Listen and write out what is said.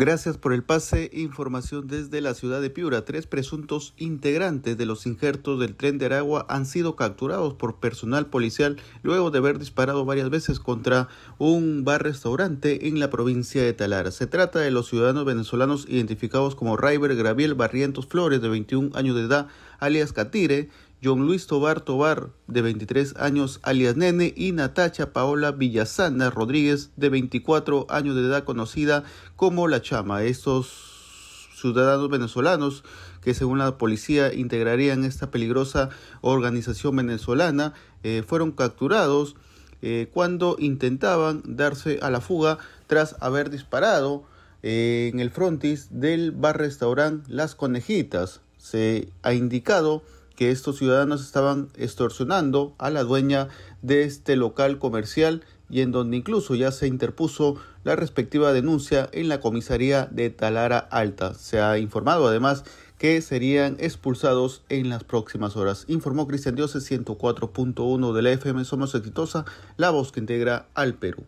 Gracias por el pase. Información desde la ciudad de Piura. Tres presuntos integrantes de los injertos del tren de Aragua han sido capturados por personal policial luego de haber disparado varias veces contra un bar-restaurante en la provincia de Talara. Se trata de los ciudadanos venezolanos identificados como Raiber Graviel Barrientos Flores, de 21 años de edad, alias Catire, John Luis Tobar Tobar, de 23 años, alias Nene, y Natacha Paola Villasana Rodríguez, de 24 años de edad, conocida como La Chama. Estos ciudadanos venezolanos que según la policía integrarían esta peligrosa organización venezolana eh, fueron capturados eh, cuando intentaban darse a la fuga tras haber disparado eh, en el frontis del bar restaurante Las Conejitas. Se ha indicado que estos ciudadanos estaban extorsionando a la dueña de este local comercial y en donde incluso ya se interpuso la respectiva denuncia en la comisaría de Talara Alta. Se ha informado además que serían expulsados en las próximas horas. Informó Cristian Dioses 104.1 de la FM Somos Exitosa, la voz que integra al Perú.